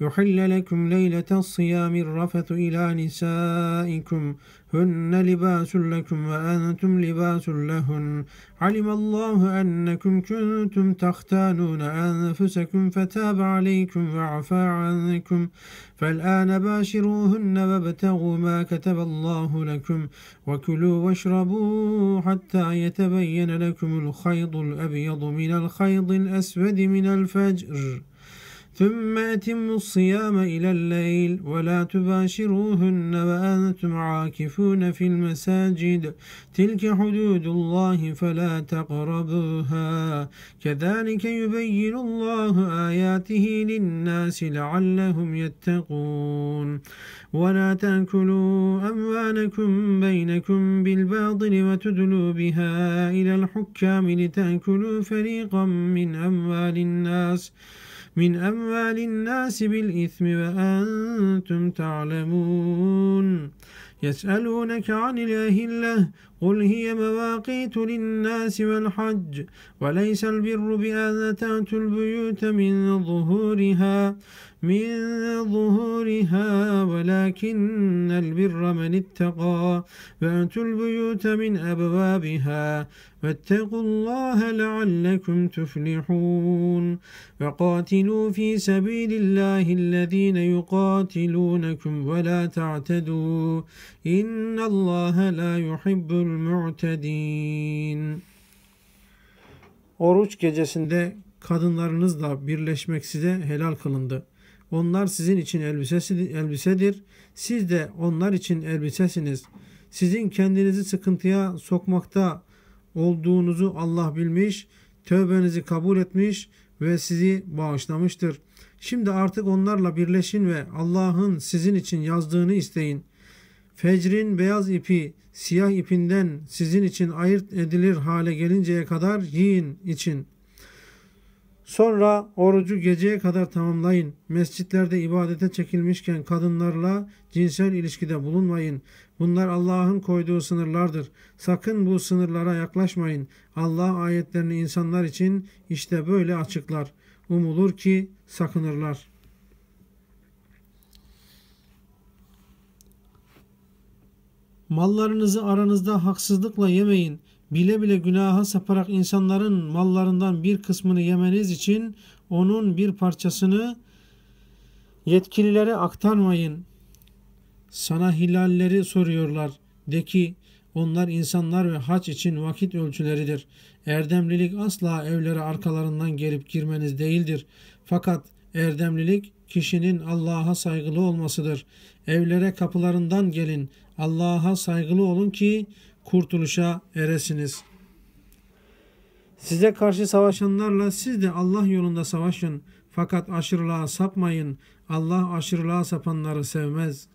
يحل لكم ليلة الصيام الرفث إلى نسائكم هن لباس لكم وأنتم لباس لهن علم الله أنكم كنتم تختانون أنفسكم فتاب عليكم وعفى عنكم فالآن باشروهن وابتغوا ما كتب الله لكم وكلوا واشربوا حتى يتبين لكم الخيض الأبيض من الخيض الأسود من الفجر ثم أتموا الصيام إلى الليل ولا تباشروهن وأنتم عاكفون في المساجد تلك حدود الله فلا تقربوها كذلك يبين الله آياته للناس لعلهم يتقون ولا تأكلوا أموالكم بينكم بالباطل وتدلوا بها إلى الحكام لتأكلوا فريقا من أموال الناس من أموال الناس بالإثم وأنتم تعلمون يسألونك عن الأهلة قل هي مواقيت للناس والحج وليس البر بأن تأتوا البيوت من ظهورها من ظهورها ولكن البر من اتقى وأتوا البيوت من أبوابها واتقوا الله لعلكم تفلحون وقاتلوا في سبيل الله الذين يقاتلونكم ولا تعتدوا إن الله لا يحب المعتدين Oruç gecesinde kadınlarınızla birleşmek size helal kılındı. Onlar sizin için elbisesi, elbisedir. Siz de onlar için elbisesiniz. Sizin kendinizi sıkıntıya sokmakta olduğunuzu Allah bilmiş, tövbenizi kabul etmiş ve sizi bağışlamıştır. Şimdi artık onlarla birleşin ve Allah'ın sizin için yazdığını isteyin. Fecrin beyaz ipi siyah ipinden sizin için ayırt edilir hale gelinceye kadar yiyin için.'' Sonra orucu geceye kadar tamamlayın. Mescitlerde ibadete çekilmişken kadınlarla cinsel ilişkide bulunmayın. Bunlar Allah'ın koyduğu sınırlardır. Sakın bu sınırlara yaklaşmayın. Allah ayetlerini insanlar için işte böyle açıklar. Umulur ki sakınırlar. Mallarınızı aranızda haksızlıkla yemeyin bile bile günaha saparak insanların mallarından bir kısmını yemeniz için onun bir parçasını yetkililere aktarmayın. Sana hilalleri soruyorlar. De ki onlar insanlar ve haç için vakit ölçüleridir. Erdemlilik asla evlere arkalarından gelip girmeniz değildir. Fakat erdemlilik kişinin Allah'a saygılı olmasıdır. Evlere kapılarından gelin, Allah'a saygılı olun ki kurtuluşa eresiniz. Size karşı savaşanlarla siz de Allah yolunda savaşın. Fakat aşırılığa sapmayın. Allah aşırılığa sapanları sevmez.''